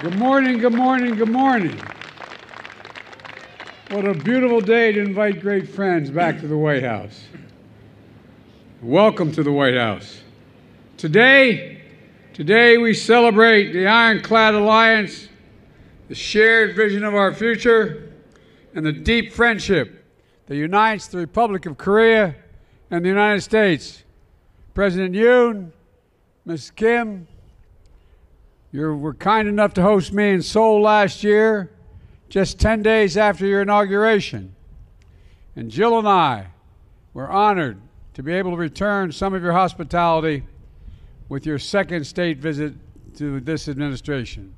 Good morning, good morning, good morning. What a beautiful day to invite great friends back to the White House. Welcome to the White House. Today, today we celebrate the ironclad alliance, the shared vision of our future, and the deep friendship that unites the Republic of Korea and the United States. President Yoon, Ms. Kim, You were kind enough to host me in Seoul last year, just 10 days after your inauguration. And Jill and I were honored to be able to return some of your hospitality with your second state visit to this administration.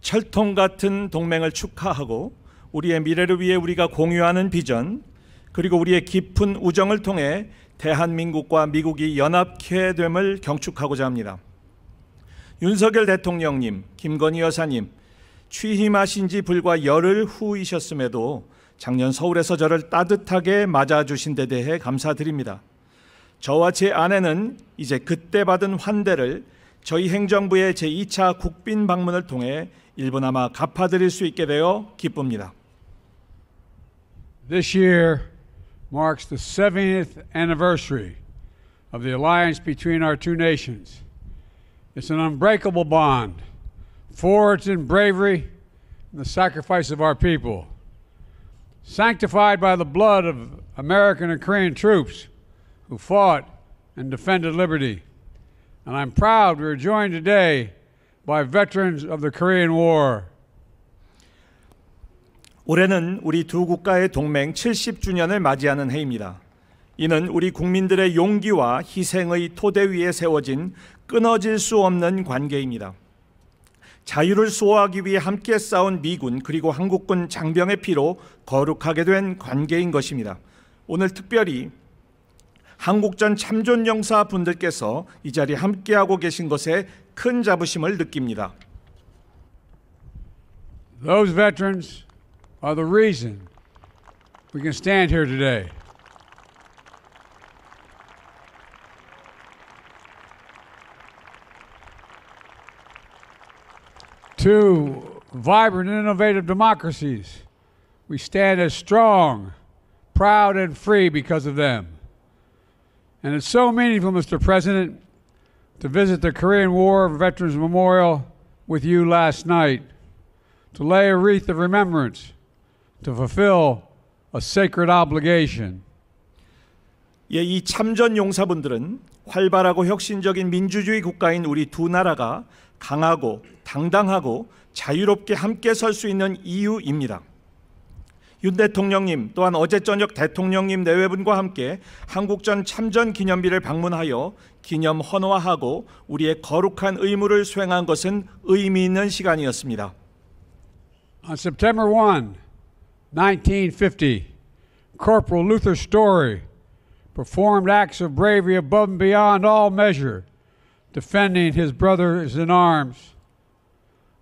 철통 같은 동맹을 축하하고 우리의 미래를 위해 우리가 공유하는 비전 그리고 우리의 깊은 우정을 통해 대한민국과 미국이 연합케 됨을 경축하고자 합니다. 윤석열 대통령님, 김건희 여사님 취임하신 지 불과 열흘 후이셨음에도 작년 서울에서 저를 따뜻하게 맞아주신 데 대해 감사드립니다. 저와 제 아내는 이제 그때 받은 환대를 저희 행정부의 제2차 국빈 방문을 통해 일본아마 갚아드릴 수 있게 되어 기쁩니다. This year marks the 70th anniversary of the alliance between our two nations. It's an unbreakable bond, forged in bravery and the sacrifice of our people. Sanctified by the blood of American and Korean troops who fought and defended liberty. And I'm proud we are joined today by veterans of the Korean War. 올해는 우리 두 국가의 동맹 70주년을 맞이하는 해입니다. 이는 우리 국민들의 용기와 희생의 토대 위에 세워진 끊어질 수 없는 관계입니다. 자유를 수호하기 위해 함께 싸운 미군 그리고 한국군 장병의 피로 거룩하게 된 관계인 것입니다. 오늘 특별히 한국전 참전 영사 분들께서 이 자리 함께하고 계신 것에 큰 자부심을 느낍니다. Those veterans are the reason we can stand here today. two vibrant, innovative democracies. We stand as strong, proud, and free because of them. And it's so meaningful, Mr. President, to visit the Korean War Veterans Memorial with you last night, to lay a wreath of remembrance, to fulfill a sacred obligation. 예, 이 참전 용사분들은 활발하고 혁신적인 민주주의 국가인 우리 두 나라가 강하고 당당하고 자유롭게 함께 설 수 있는 이유입니다. 윤 대통령님 또한 어제 저녁 대통령님 내외분과 함께 한국전 참전 기념비를 방문하여 기념 헌화하고 우리의 거룩한 의무를 수행한 것은 의미 있는 시간이었습니다. On September 1, 1950, Corporal Luther Story performed acts of bravery above and beyond all measure. defending his brothers in arms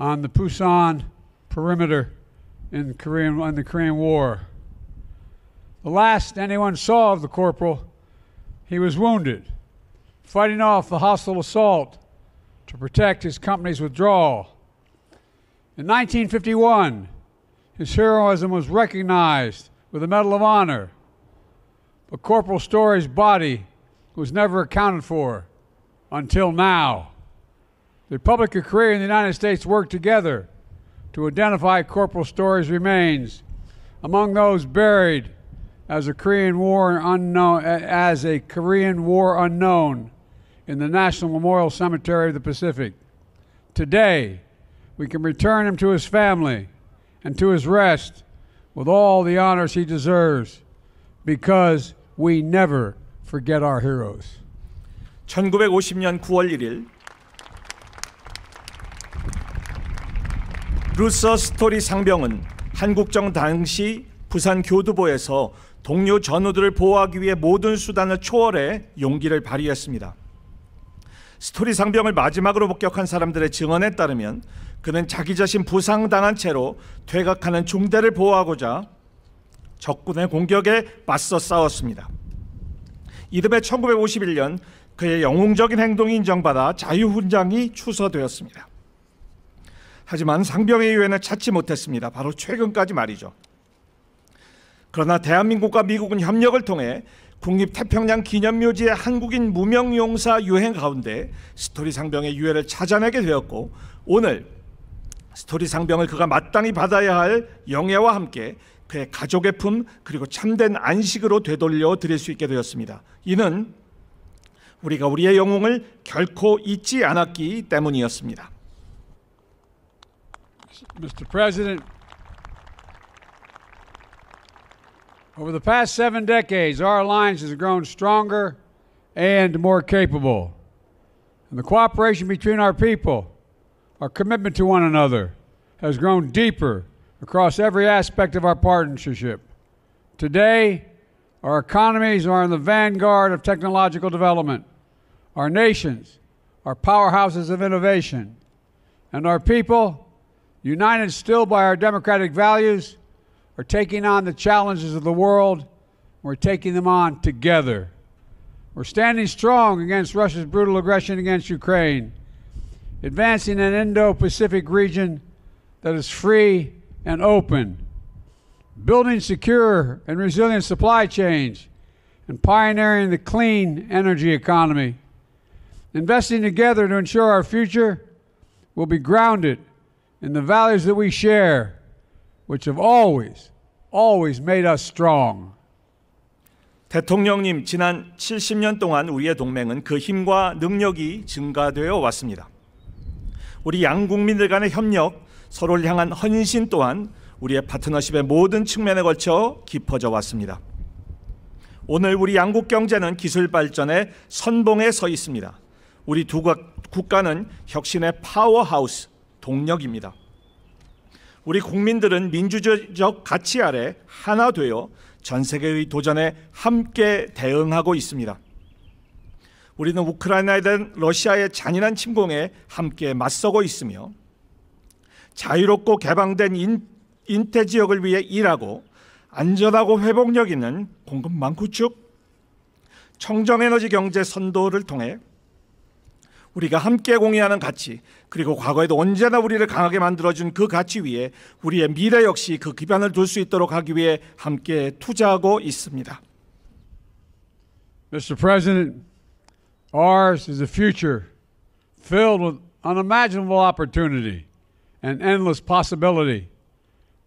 on the Pusan perimeter in the Korean, in the Korean War. The last anyone saw of the corporal, he was wounded, fighting off the hostile assault to protect his company's withdrawal. In 1951, his heroism was recognized with a Medal of Honor, but Corporal Story's body was never accounted for until now. The public and Korea in the United States worked together to identify Corporal Story's remains. Among those buried as a Korean War unknown as a Korean War unknown in the National Memorial Cemetery of the Pacific. Today, we can return him to his family and to his rest with all the honors he deserves because we never forget our heroes. 1950년 9월 1일 루서 스토리 상병은 한국정 당시 부산 교두보에서 동료 전우들을 보호하기 위해 모든 수단을 초월해 용기를 발휘했습니다. 스토리 상병을 마지막으로 목격한 사람들의 증언에 따르면 그는 자기 자신 부상당한 채로 퇴각하는 중대를 보호하고자 적군의 공격에 맞서 싸웠습니다. 이듬해 1951년 그의 영웅적인 행동이 인정받아 자유훈장이 추서되었습니다. 하지만 상병의 유엔을 찾지 못했습니다. 바로 최근까지 말이죠. 그러나 대한민국과 미국은 협력을 통해 국립 태평양 기념묘지의 한국인 무명 용사 유행 가운데 스토리 상병의 유해를 찾아내게 되었고 오늘 스토리 상병을 그가 마땅히 받아야 할 영예와 함께 그의 가족의 품 그리고 참된 안식으로 되돌려 드릴 수 있게 되었습니다. 이는 우리가 우리의 영웅을 결코 잊지 않았기 때문이었습니다. Mr. President, over the past seven decades, our alliance has grown stronger and more capable. And the cooperation between our people, our commitment to one another, has grown deeper across every aspect of our partnership. Today, our economies are in the vanguard of technological development our nations, our powerhouses of innovation, and our people, united still by our democratic values, are taking on the challenges of the world. We're taking them on together. We're standing strong against Russia's brutal aggression against Ukraine, advancing an Indo Pacific region that is free and open, building secure and resilient supply chains, and pioneering the clean energy economy. Investing together to ensure our future will be grounded in the values that we share, which have always, always made us strong. 대통령님, 지난 70년 동안 우리의 동맹은 그 힘과 능력이 증가되어 왔습니다. 우리 양국민들 간의 협력, 서로를 향한 헌신 또한 우리의 파트너십의 모든 측면에 걸쳐 깊어져 왔습니다. 오늘 우리 양국 경제는 기술 발전의 선봉에 서 있습니다. 우리 두 국가는 혁신의 파워하우스 동력입니다. 우리 국민들은 민주적 가치 아래 하나 되어 전 세계의 도전에 함께 대응하고 있습니다. 우리는 우크라이나에 대한 러시아의 잔인한 침공에 함께 맞서고 있으며 자유롭고 개방된 인, 인태 지역을 위해 일하고 안전하고 회복력 있는 공급망 구축, 청정에너지 경제 선도를 통해 우리가 함께 공유하는 가치 그리고 과거에도 언제나 우리를 강하게 만들어준 그 가치 위에 우리의 미래 역시 그 기반을 둘 수 있도록 하기 위해 함께 투자하고 있습니다. Mr. President, ours is a future filled with unimaginable opportunity and endless possibility.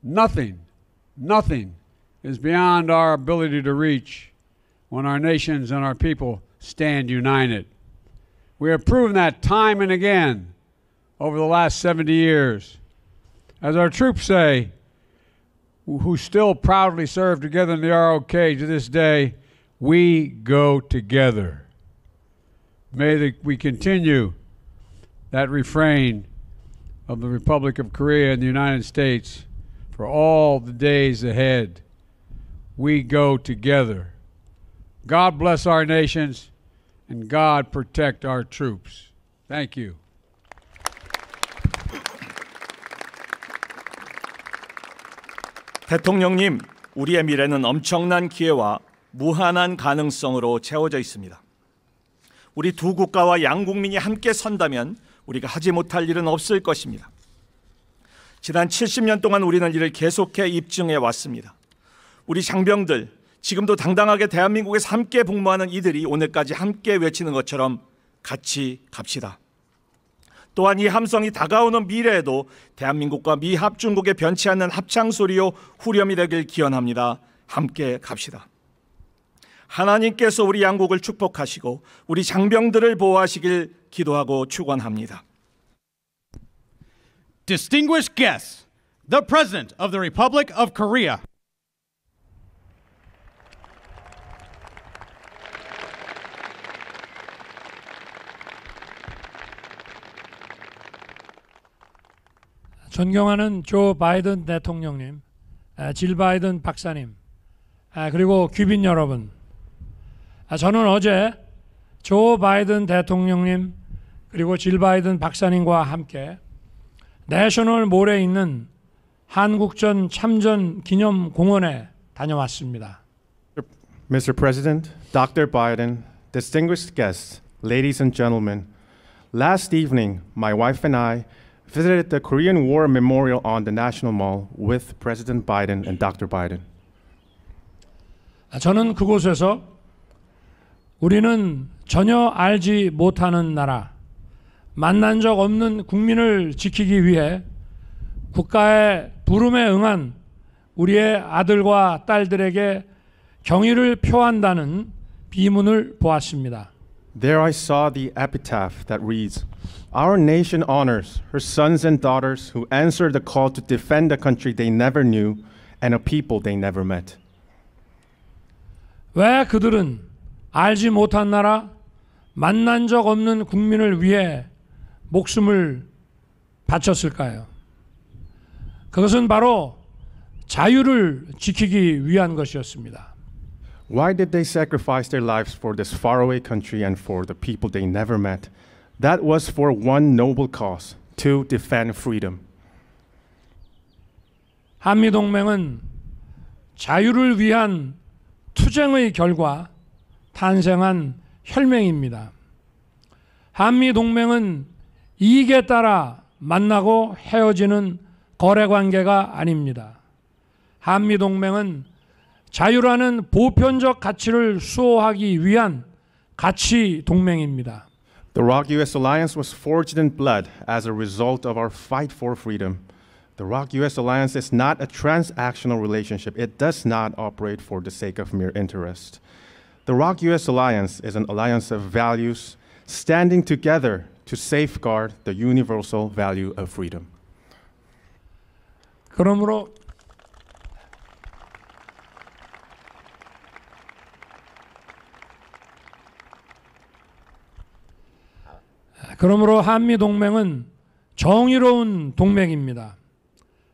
Nothing, nothing is beyond our ability to reach when our nations and our people stand united. We have proven that time and again over the last 70 years. As our troops say, who still proudly serve together in the ROK to this day, we go together. May the, we continue that refrain of the Republic of Korea and the United States for all the days ahead. We go together. God bless our nations. and God protect our troops. Thank you. 대통령님, 우리의 미래는 엄청난 기회와 무한한 가능성으로 채워져 있습니다. 우리 두 국가와 양국민이 함께 선다면 우리가 하지 못할 일은 없을 것입니다. 지난 70년 동안 우리는 이를 계속해 입증해 왔습니다. 우리 장병들, 지금도 당당하게 대한민국에 함께 복무하는 이들이 오늘까지 함께 외치는 것처럼 같이 갑시다. 또한 이 함성이 다가오는 미래에도 대한민국과 미합중국의 변치 않는 합창소리요 후렴이 되길 기원합니다. 함께 갑시다. 하나님께서 우리 양국을 축복하시고 우리 장병들을 보호하시길 기도하고 축원합니다. Distinguished guests, the President of the Republic of Korea 존경하는 조 바이든 대통령님, 질 바이든 박사님, 그리고 귀빈 여러분. 저는 어제 조 바이든 대통령님 그리고 질 바이든 박사님과 함께 내셔널 몰에 있는 한국전 참전 기념 공원에 다녀왔습니다. Mr. President, Dr. Biden, distinguished guests, ladies and gentlemen, last evening my wife and I visited the Korean War Memorial on the National Mall with President Biden and Dr. Biden. 저는 그곳에서 우리는 전혀 알지 못하는 나라, 만난 적 없는 국민을 지키기 위해 국가의 부름에 응한 우리의 아들과 딸들에게 경의를 표한다는 비문을 보았습니다. There I saw the epitaph that reads Our nation honors her sons and daughters who answered the call to defend a country they never knew and a people they never met. 왜 그들은 알지 못한 나라, 만난 적 없는 국민을 위해 목숨을 바쳤을까요? 그것은 바로 자유를 지키기 위한 것이었습니다. Why did they sacrifice their lives for this faraway country and for the people they never met? That was for one noble cause to defend freedom. 한미 동맹은 자유를 위한 투쟁의 결과 탄생한 혈맹입니다. 한미 동맹은 이익에 따라 만나고 헤어지는 거래 관계가 아닙니다. 한미 동맹은 자유라는 보편적 가치를 수호하기 위한 가치 동맹입니다. The ROC-US alliance was forged in blood as a result of our fight for freedom. The ROC-US alliance is not a transactional relationship. It does not operate for the sake of mere interest. The ROC-US alliance is an alliance of values standing together to safeguard the universal value of freedom. 그러므로 그러므로 한미동맹은 정의로운 동맹입니다.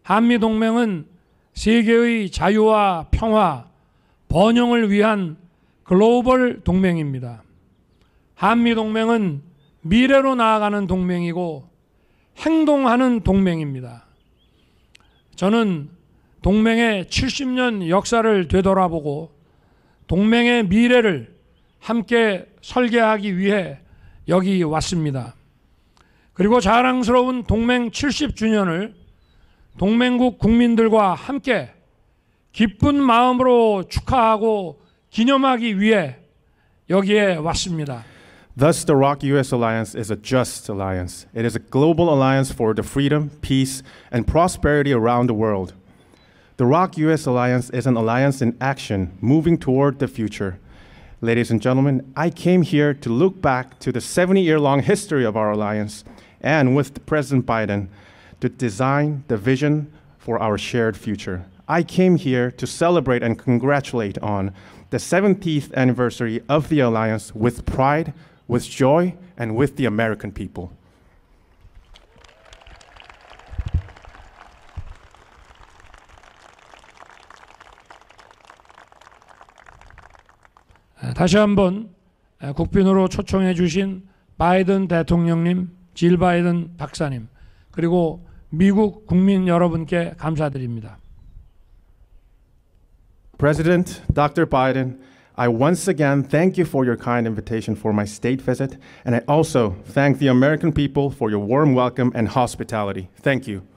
한미동맹은 세계의 자유와 평화, 번영을 위한 글로벌 동맹입니다. 한미동맹은 미래로 나아가는 동맹이고 행동하는 동맹입니다. 저는 동맹의 70년 역사를 되돌아보고 동맹의 미래를 함께 설계하기 위해 여기 왔습니다. 그리고 자랑스러운 동맹 70주년을 동맹국 국민들과 함께 기쁜 마음으로 축하하고 기념하기 위해 여기에 왔습니다. Thus, the ROC US Alliance is a just alliance. It is a global alliance for the freedom, peace, and prosperity around the world. The ROC US Alliance is an alliance in action, moving toward the future. Ladies and gentlemen, I came here to look back to the 70 year long history of our alliance and with President Biden to design the vision for our shared future. I came here to celebrate and congratulate on the 70th anniversary of the alliance with pride, with joy, and with the American people. 다시 한번 국빈으로 초청해 주신 바이든 대통령님, 질 바이든 박사님, 그리고 미국 국민 여러분께 감사드립니다. President Dr. Biden, I once again thank you for your kind invitation for my state visit, and I also thank the American people for your warm welcome and hospitality. Thank you.